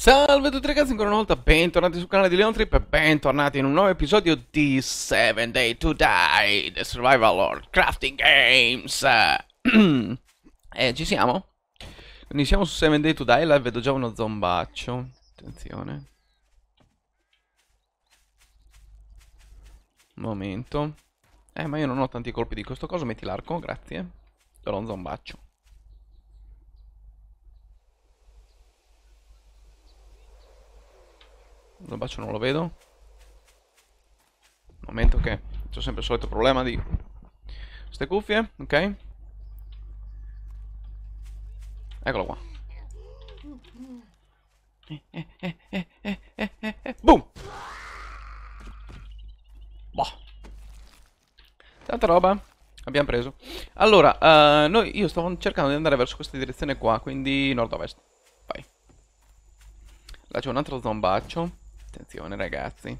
Salve a tutti ragazzi, ancora una volta bentornati sul canale di Leontrip e bentornati in un nuovo episodio di 7 Day to Die, The Survival Lord Crafting Games e eh, ci siamo? Quindi siamo su 7 Day to Die, là vedo già uno zombaccio Attenzione Un momento Eh, ma io non ho tanti colpi di questo coso, metti l'arco, grazie Però un zombaccio il bacio non lo vedo momento che ho sempre il solito problema di queste cuffie ok eccolo qua eh, eh, eh, boom boh. tanta roba eh. abbiamo preso allora uh, noi, io stavo cercando di andare verso questa direzione qua quindi nord ovest vai là c'è un altro zombaccio Attenzione ragazzi.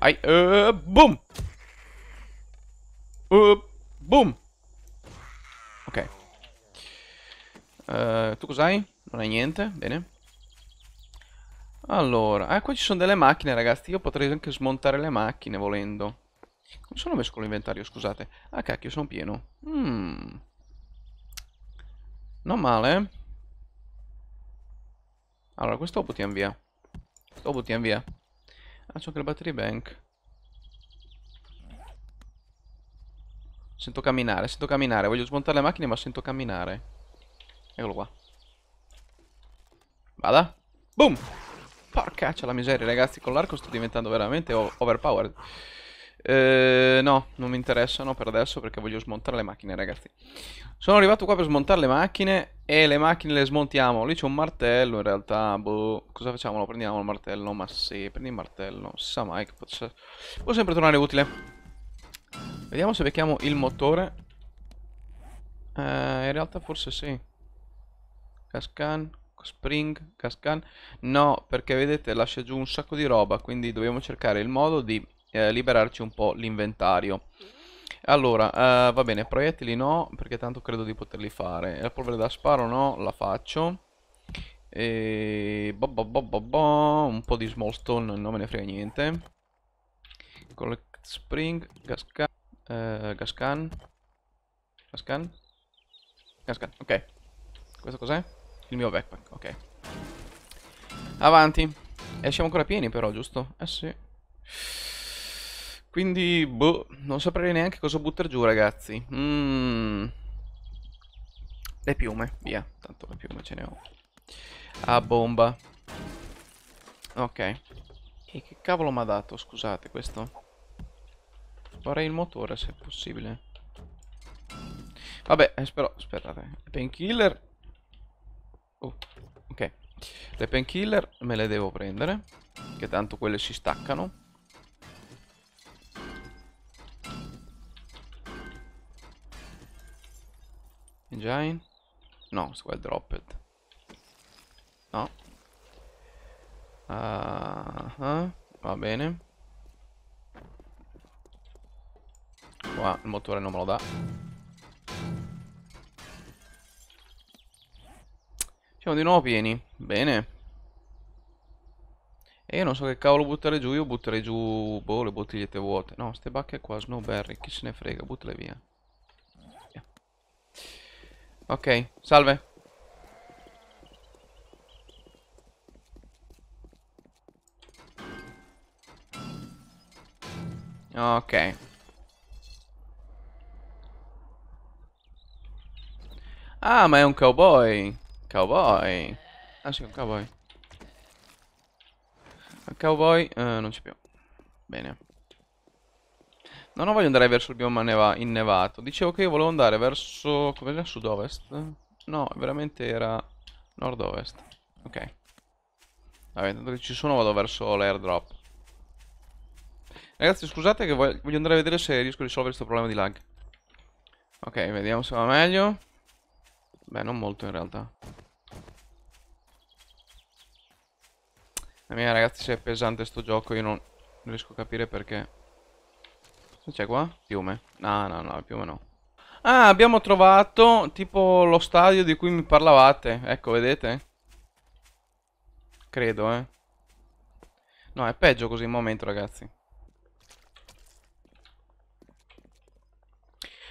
Ai, uh, boom! Uh, boom! Ok. Uh, tu cos'hai? Non hai niente? Bene. Allora, ah, qua ci sono delle macchine ragazzi. Io potrei anche smontare le macchine volendo. Come sono messo con l'inventario, scusate? Ah cacchio, sono pieno. Mm. Non male, eh? Allora, questo lo buttiamo via. Questo lo buttiamo via. Ah, c'è anche la battery bank. Sento camminare, sento camminare. Voglio smontare le macchine, ma sento camminare. Eccolo qua. Vada. Boom! Porca c'è la miseria, ragazzi. Con l'arco sto diventando veramente overpowered. Eh, no, non mi interessano per adesso perché voglio smontare le macchine, ragazzi. Sono arrivato qua per smontare le macchine e le macchine le smontiamo. Lì c'è un martello in realtà. Boh. Cosa facciamo? Lo prendiamo il martello? Ma sì, prendi il martello. Si sa mai che può, può sempre tornare utile. Vediamo se becchiamo il motore. Eh, in realtà forse sì. Cascan. Spring. Cascan. No, perché vedete lascia giù un sacco di roba. Quindi dobbiamo cercare il modo di eh, liberarci un po' l'inventario. Allora, uh, va bene, proiettili no, perché tanto credo di poterli fare. La polvere da sparo no, la faccio. E... Bo bo bo un po' di small stone, non me ne frega niente. Collect spring, gascan, uh, eh, gascan, gascan, gascan, ok. Questo cos'è? Il mio backpack, ok. Avanti. E siamo ancora pieni però, giusto? Eh sì. Quindi, boh, non saprei neanche cosa buttare giù, ragazzi. Mm. Le piume, via. Tanto le piume ce ne ho. A ah, bomba. Ok. E che cavolo mi ha dato, scusate, questo? Vorrei il motore, se è possibile. Vabbè, eh, spero, Le Painkiller. Oh, ok. Le painkiller me le devo prendere. Che tanto quelle si staccano. Engine? No, swell dropped. No. Uh ah, -huh, ah, va bene. Qua il motore non me lo dà. Siamo di nuovo pieni. Bene. E io non so che cavolo buttare giù, io butterei giù boh, le bottigliette vuote. No, ste bacche qua, snowberry, chi se ne frega, buttale via. Ok, salve. Ok. Ah, ma è un cowboy. Cowboy. Ah sì, un cowboy. Un cowboy... Uh, non c'è più. Bene. No, non voglio andare verso il bioma neva innevato. Dicevo che io volevo andare verso... come era? Sud-ovest? No, veramente era nord-ovest. Ok. Vabbè, intanto che ci sono vado verso l'airdrop. Ragazzi, scusate che voglio, voglio andare a vedere se riesco a risolvere questo problema di lag. Ok, vediamo se va meglio. Beh, non molto in realtà. Mamma mia ragazzi, se è pesante sto gioco io non riesco a capire perché c'è qua? Piume. No, no, no, piume no. Ah, abbiamo trovato tipo lo stadio di cui mi parlavate. Ecco, vedete? Credo, eh. No, è peggio così un momento, ragazzi.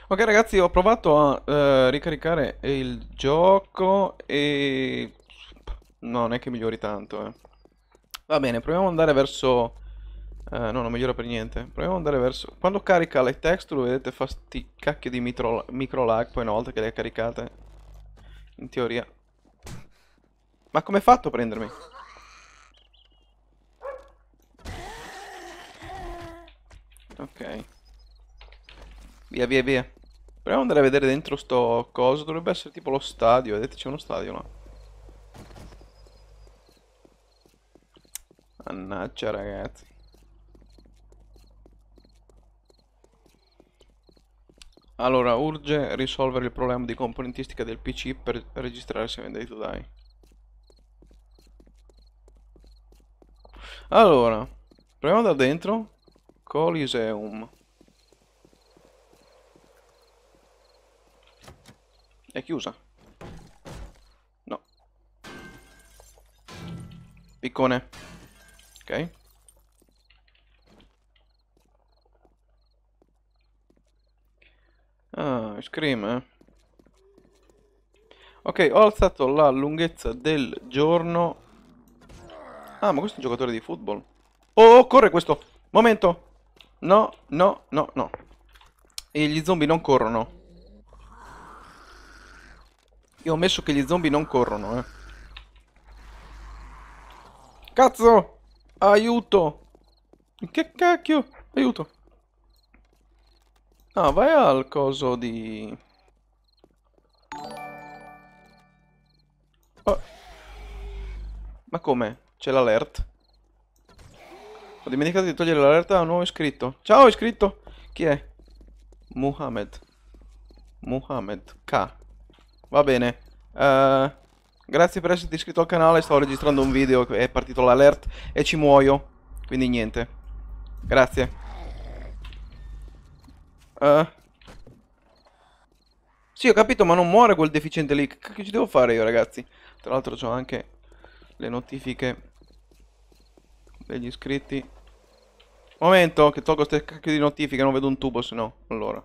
Ok, ragazzi, ho provato a uh, ricaricare il gioco e... non è che migliori tanto, eh. Va bene, proviamo ad andare verso eh, no, non migliora per niente. Proviamo ad andare verso... Quando carica le texture, vedete, fa sti cacchio di micro, micro lag, poi una volta che le ha caricate. In teoria. Ma come hai fatto a prendermi? Ok. Via, via, via. Proviamo ad andare a vedere dentro sto coso. Dovrebbe essere tipo lo stadio, vedete, c'è uno stadio là. Mannaggia, ragazzi. Allora, urge risolvere il problema di componentistica del PC per registrarsi in Day to Die. Allora, proviamo da dentro. Coliseum. È chiusa. No. Piccone. Ok. Ah, ice cream, eh. Ok, ho alzato la lunghezza del giorno. Ah, ma questo è un giocatore di football. Oh, corre questo! Momento! No, no, no, no. E gli zombie non corrono. Io ho messo che gli zombie non corrono, eh. Cazzo! Aiuto! Che cacchio! Aiuto! Ah, vai al coso di... Oh. Ma come? C'è l'alert? Ho dimenticato di togliere l'alert a un nuovo iscritto. Ciao iscritto! Chi è? Muhammad. Muhammad K. Va bene. Uh, grazie per esserti iscritto al canale. Stavo registrando un video, è partito l'alert e ci muoio. Quindi niente. Grazie. Eh? Sì, ho capito, ma non muore quel deficiente lì. Che ci devo fare io, ragazzi? Tra l'altro ho anche le notifiche degli iscritti. Momento, che tolgo queste cacchio di notifiche, non vedo un tubo, se no. Allora.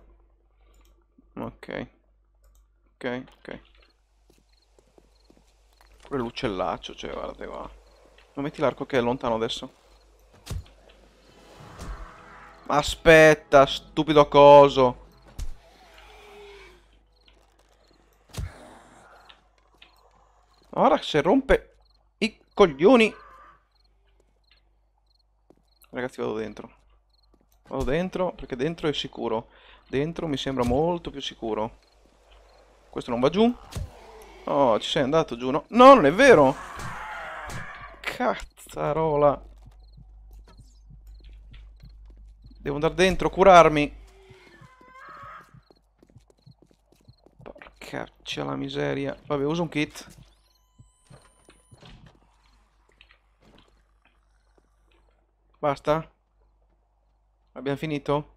Ok. Ok, ok. Pure l'uccellaccio, cioè, guardate qua. Non metti l'arco che è lontano adesso. Aspetta, stupido coso. Ora se rompe i coglioni. Ragazzi vado dentro. Vado dentro perché dentro è sicuro. Dentro mi sembra molto più sicuro. Questo non va giù. Oh, ci sei andato giù, no? No, non è vero! Cazzarola! Devo andare dentro, curarmi. Porca c'è la miseria. Vabbè, uso un kit. Basta? Abbiamo finito?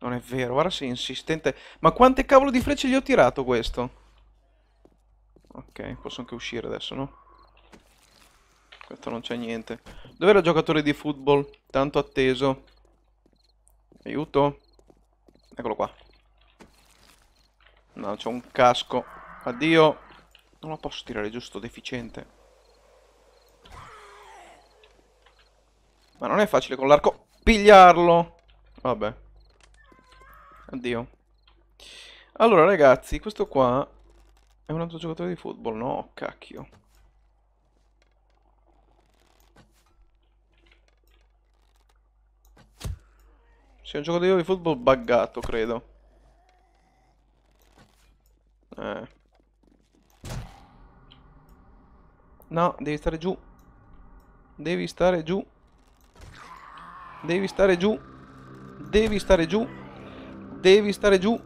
Non è vero, guarda sei insistente. Ma quante cavolo di frecce gli ho tirato questo? Ok, posso anche uscire adesso, no? Questo non c'è niente. Dov'era il giocatore di football? Tanto atteso. Aiuto. Eccolo qua. No, c'è un casco. Addio. Non lo posso tirare giusto, deficiente. Ma non è facile con l'arco pigliarlo. Vabbè. Addio. Allora, ragazzi, questo qua è un altro giocatore di football, no? Cacchio. Sì, è un gioco di football buggato, credo. Eh. No, devi stare giù. Devi stare giù. Devi stare giù. Devi stare giù. Devi stare giù.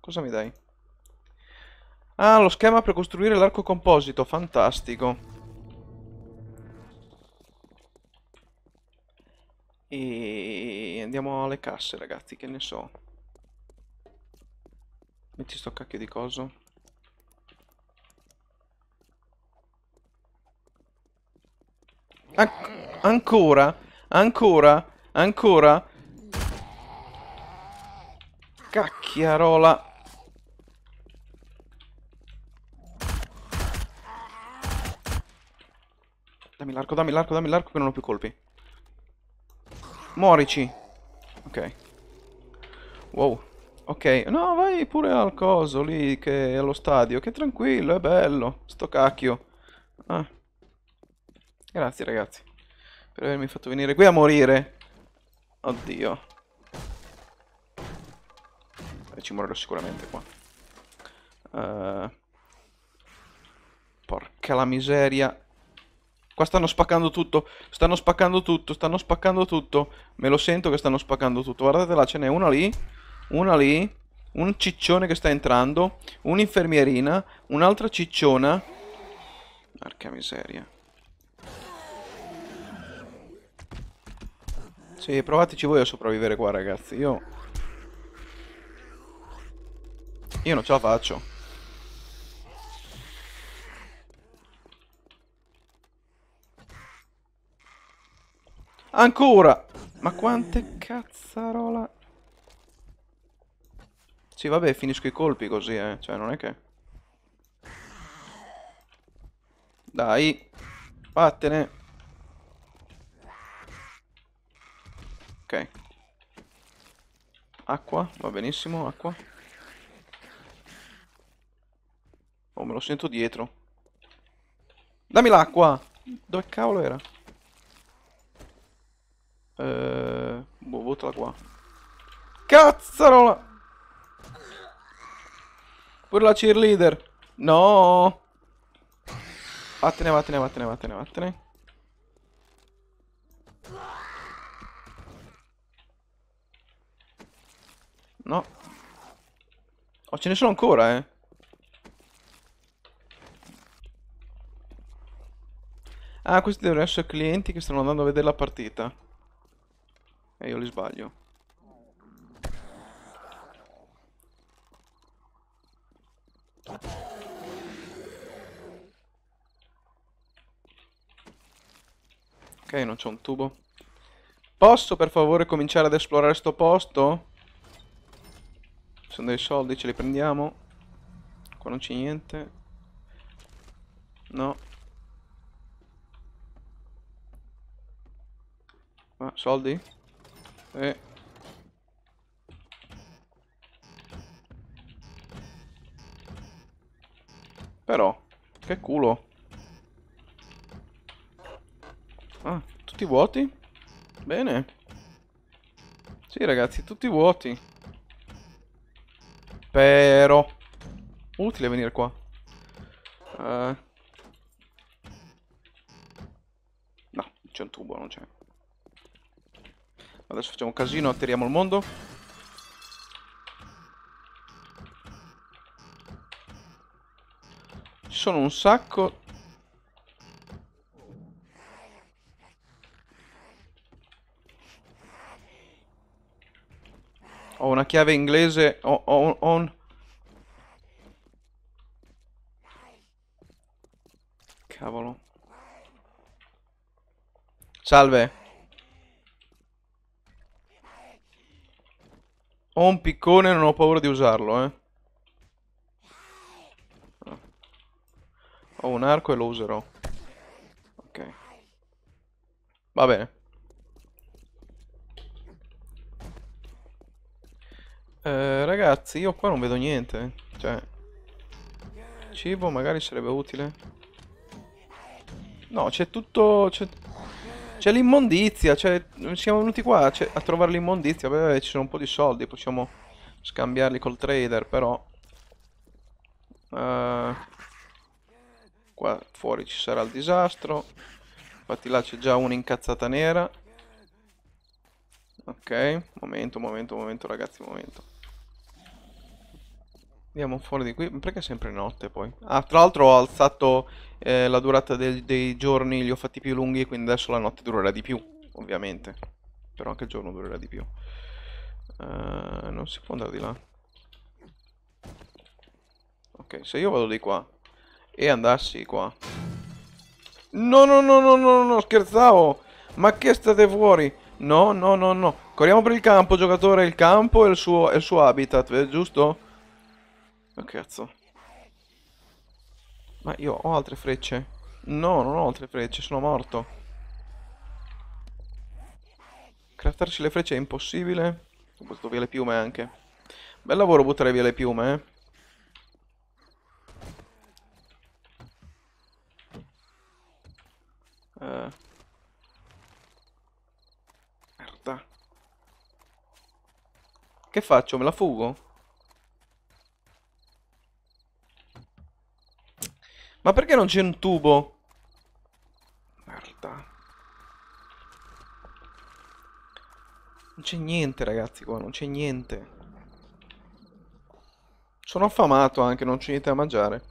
Cosa mi dai? Ah, lo schema per costruire l'arco composito, fantastico. E andiamo alle casse ragazzi, che ne so. Metti sto cacchio di coso. An ancora? Ancora? Ancora? Cacchiarola. Dammi l'arco, dammi l'arco, dammi l'arco che non ho più colpi. Morici. Ok. Wow. Ok, no, vai pure al coso lì che è allo stadio, che tranquillo, è bello, sto cacchio. Ah. Grazie ragazzi, per avermi fatto venire qui a morire. Oddio. Eh, ci morirò sicuramente qua. Uh, porca la miseria. Qua stanno spaccando tutto, stanno spaccando tutto, stanno spaccando tutto. Me lo sento che stanno spaccando tutto. Guardate là, ce n'è una lì, una lì, un ciccione che sta entrando, un'infermierina, un'altra cicciona. Porca miseria. Sì, provateci voi a sopravvivere qua, ragazzi. Io... Io non ce la faccio. Ancora! Ma quante cazzarola... Sì, vabbè, finisco i colpi così, eh. Cioè, non è che... Dai! Vattene! Ok. Acqua, va benissimo, acqua. Oh, me lo sento dietro. Dammi l'acqua! Dove cavolo era? Eh, boh, buttala qua. Cazzarola! Pure la cheerleader. No! Vattene, vattene, vattene, vattene, vattene. No. Oh, ce ne sono ancora, eh. Ah, questi devono essere clienti che stanno andando a vedere la partita. E eh, io li sbaglio. Ok, non c'è un tubo. Posso per favore cominciare ad esplorare sto posto? Ci Sono dei soldi, ce li prendiamo. Qua non c'è niente. No. Ah, soldi? Eh. Però, che culo. Ah, tutti vuoti? Bene. Sì, ragazzi, tutti vuoti. Però. Utile venire qua. Uh. No, c'è un tubo, non c'è. Adesso facciamo un casino, atterriamo il mondo. Ci sono un sacco Ho una chiave inglese. Ho, ho, ho un... Cavolo. Salve. Ho un piccone e non ho paura di usarlo, eh. Ho un arco e lo userò. Ok. Va bene. Eh, ragazzi, io qua non vedo niente. Cioè... Cibo magari sarebbe utile. No, c'è tutto... C'è l'immondizia, cioè, siamo venuti qua a trovare l'immondizia, beh, ci sono un po' di soldi, possiamo scambiarli col trader, però... Uh, qua fuori ci sarà il disastro. Infatti là c'è già un'incazzata nera. Ok, momento, momento, momento ragazzi, momento. Andiamo fuori di qui. Perché è sempre notte poi? Ah, tra l'altro ho alzato eh, la durata del, dei giorni, li ho fatti più lunghi, quindi adesso la notte durerà di più, ovviamente. Però anche il giorno durerà di più. Uh, non si può andare di là. Ok, se io vado di qua e andassi qua. No, no, no, no, no, no, scherzavo. Ma che state fuori? No, no, no, no. Corriamo per il campo, giocatore. Il campo è il suo, il suo habitat, eh, giusto? Ma oh, cazzo. Ma io ho altre frecce. No, non ho altre frecce, sono morto. Craftarci le frecce è impossibile. Ho buttato via le piume anche. Bel lavoro buttare via le piume, eh. eh. Merda. Che faccio? Me la fugo? Ma perché non c'è un tubo? Merda. Non c'è niente, ragazzi, qua. Non c'è niente. Sono affamato anche, non c'è niente da mangiare.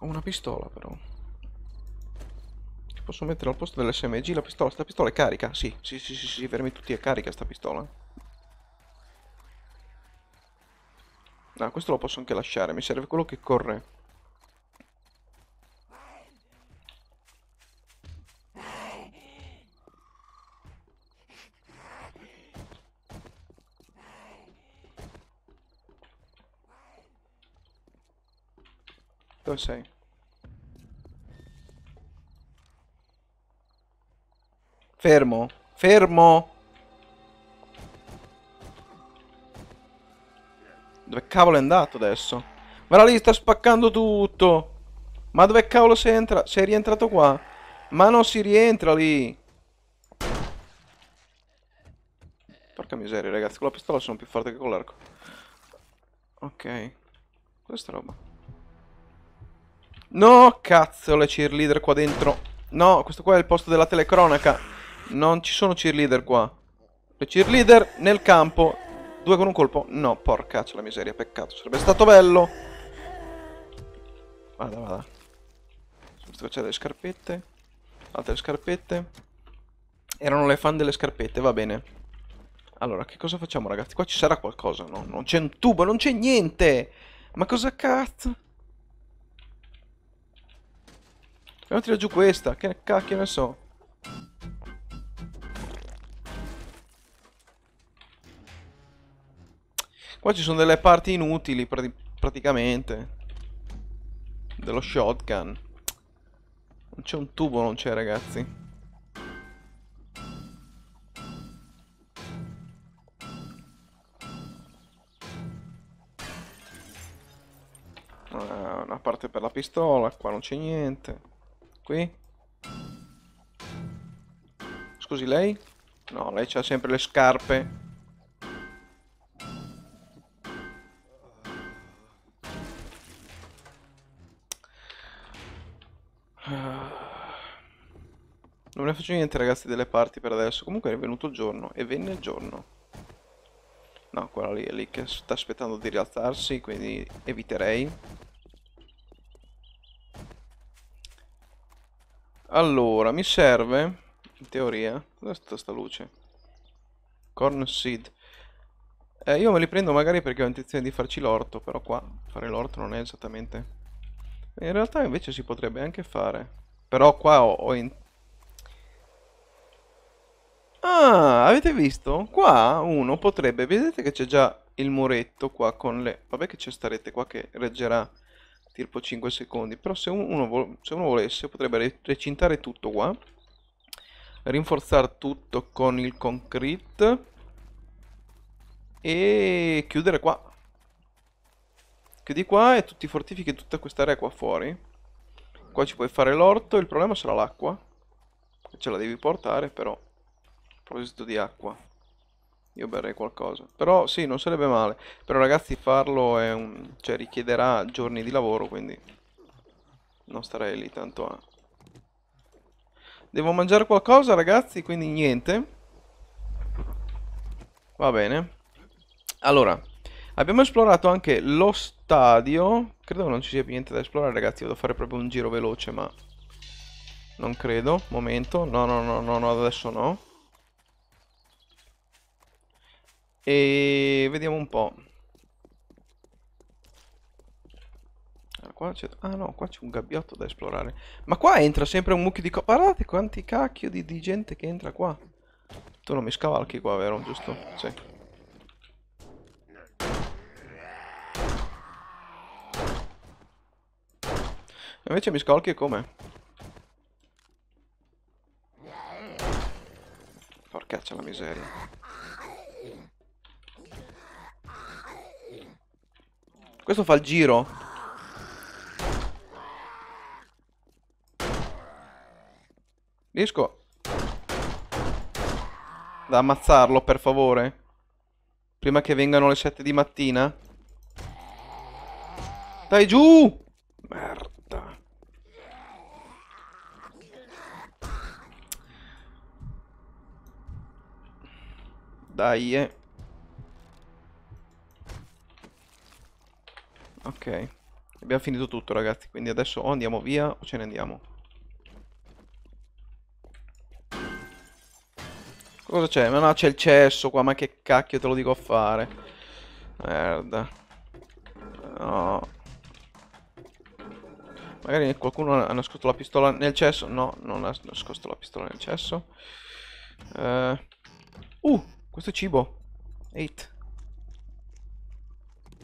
Ho una pistola, però. Che posso mettere al posto dell'SMG la pistola? Sta pistola è carica? Sì, sì, sì, sì, sì, fermi tutti, è carica sta pistola. Ah, questo lo posso anche lasciare, mi serve quello che corre. Dove sei? Fermo, fermo. cavolo è andato adesso? Ma lì sta spaccando tutto. Ma dove cavolo sei, entra sei rientrato qua? Ma non si rientra lì. Porca miseria, ragazzi. Con la pistola sono più forte che con l'arco. Ok. Questa roba. No, cazzo, le cheerleader qua dentro. No, questo qua è il posto della telecronaca. Non ci sono cheerleader qua. Le cheerleader nel campo Due con un colpo? No, porcaccio la miseria, peccato. Sarebbe stato bello. Vada, vada. Subito c'è delle scarpette. Altre scarpette. Erano le fan delle scarpette, va bene. Allora, che cosa facciamo ragazzi? Qua ci sarà qualcosa, no? Non c'è un tubo, non c'è niente! Ma cosa cazzo? Dobbiamo tirare giù questa, che cacchio ne so. Qua ci sono delle parti inutili pr praticamente. Dello shotgun. Non c'è un tubo, non c'è ragazzi. Ah, una parte per la pistola, qua non c'è niente. Qui? Scusi lei? No, lei ha sempre le scarpe. non ne faccio niente ragazzi delle parti per adesso. Comunque è venuto il giorno e venne il giorno. No, quella lì è lì che sta aspettando di rialzarsi, quindi eviterei. Allora, mi serve, in teoria, Cos'è tutta sta luce? Corn Seed. Eh, io me li prendo magari perché ho intenzione di farci l'orto, però qua fare l'orto non è esattamente... In realtà invece si potrebbe anche fare. Però qua ho, ho in Ah, avete visto? Qua uno potrebbe, vedete che c'è già il muretto qua con le... Vabbè che c'è sta rete qua che reggerà tipo 5 secondi, però se uno, se uno volesse potrebbe recintare tutto qua, rinforzare tutto con il concrete e chiudere qua. Chiudi qua e tutti fortifichi tutta quest'area qua fuori. Qua ci puoi fare l'orto, il problema sarà l'acqua. Ce la devi portare però proposito di acqua. Io berrei qualcosa. Però sì, non sarebbe male. Però ragazzi farlo è un... cioè richiederà giorni di lavoro, quindi... Non starei lì tanto a... Devo mangiare qualcosa ragazzi, quindi niente. Va bene. Allora, abbiamo esplorato anche lo stadio. Credo che non ci sia più niente da esplorare ragazzi, vado a fare proprio un giro veloce, ma... Non credo, momento. No, no, no, no, no adesso no. E vediamo un po'. Ah, qua ah no, qua c'è un gabbiotto da esplorare. Ma qua entra sempre un mucchio di... Co Guardate quanti cacchio di, di, gente che entra qua. Tu non mi scavalchi qua, vero? Giusto? Sì. Invece mi scavalchi come? Porcaccia la miseria. Questo fa il giro. Riesco ad ammazzarlo, per favore? Prima che vengano le 7 di mattina? Dai giù! Merda. Dai, eh. Abbiamo finito tutto ragazzi, quindi adesso o andiamo via o ce ne andiamo. Cosa c'è? Ma no, c'è il cesso qua, ma che cacchio te lo dico a fare? Merda. No. Magari qualcuno ha nascosto la pistola nel cesso. No, non ha nascosto la pistola nel cesso. Uh, uh questo è cibo. Eight.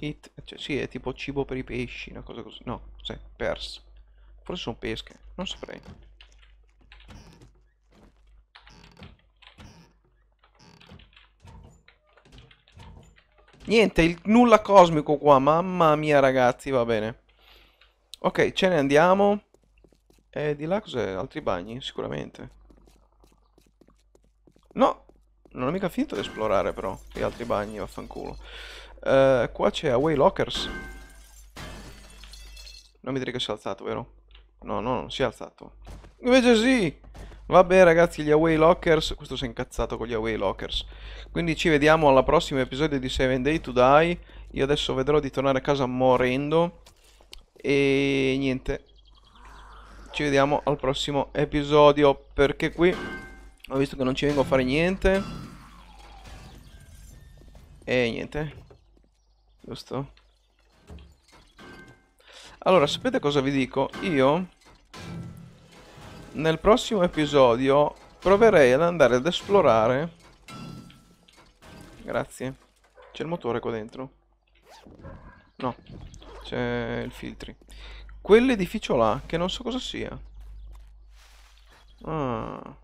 Kit, cioè, sì, è tipo cibo per i pesci, una cosa così. No, cos'è? Pers. Forse sono pesche, non saprei. Niente, il nulla cosmico qua, mamma mia ragazzi, va bene. Ok, ce ne andiamo. E di là cos'è? Altri bagni? Sicuramente. No, non ho mica finito di esplorare però, gli altri bagni, vaffanculo. Eh, qua c'è Away Lockers. Non mi dire che si è alzato, vero? No, no, non si è alzato. Invece sì! Vabbè ragazzi, gli Away Lockers... Questo si è incazzato con gli Away Lockers. Quindi ci vediamo alla prossima episodio di 7 Day to Die. Io adesso vedrò di tornare a casa morendo. E niente. Ci vediamo al prossimo episodio. Perché qui ho visto che non ci vengo a fare niente. E niente. Giusto? Allora, sapete cosa vi dico? Io nel prossimo episodio proverei ad andare ad esplorare Grazie. C'è il motore qua dentro? No, c'è il filtri. Quell'edificio là, che non so cosa sia. Ah,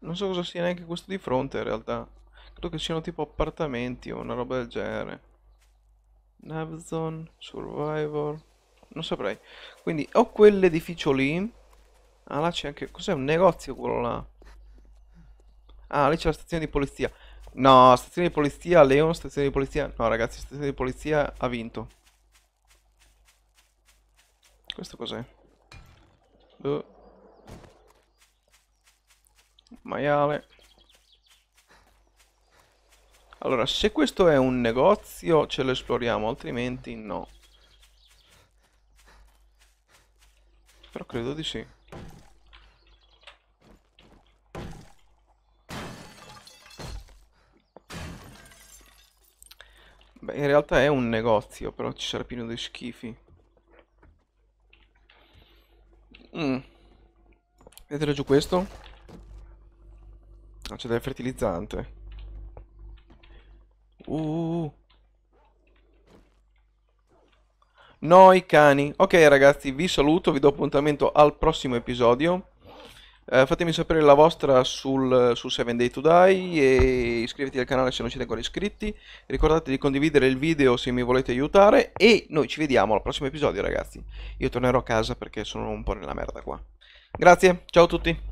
non so cosa sia neanche questo di fronte in realtà. Credo che siano tipo appartamenti o una roba del genere. Navzon, Survivor, non saprei. Quindi ho quell'edificio lì. Ah, là c'è anche... Cos'è un negozio quello là? Ah, lì c'è la stazione di polizia. No, stazione di polizia, Leon, stazione di polizia... No, ragazzi, stazione di polizia ha vinto. Questo cos'è? Uh. Maiale. Allora, se questo è un negozio ce lo esploriamo, altrimenti no. Però credo di sì. Beh, in realtà è un negozio, però ci sarà pieno di schifi. Mm. Vedete giù questo? No, ah, c'è del fertilizzante. Uh. Noi cani. Ok ragazzi, vi saluto, vi do appuntamento al prossimo episodio. Uh, fatemi sapere la vostra sul, su 7 Day to Die e iscrivetevi al canale se non siete ancora iscritti. Ricordate di condividere il video se mi volete aiutare e noi ci vediamo al prossimo episodio ragazzi. Io tornerò a casa perché sono un po' nella merda qua. Grazie, ciao a tutti.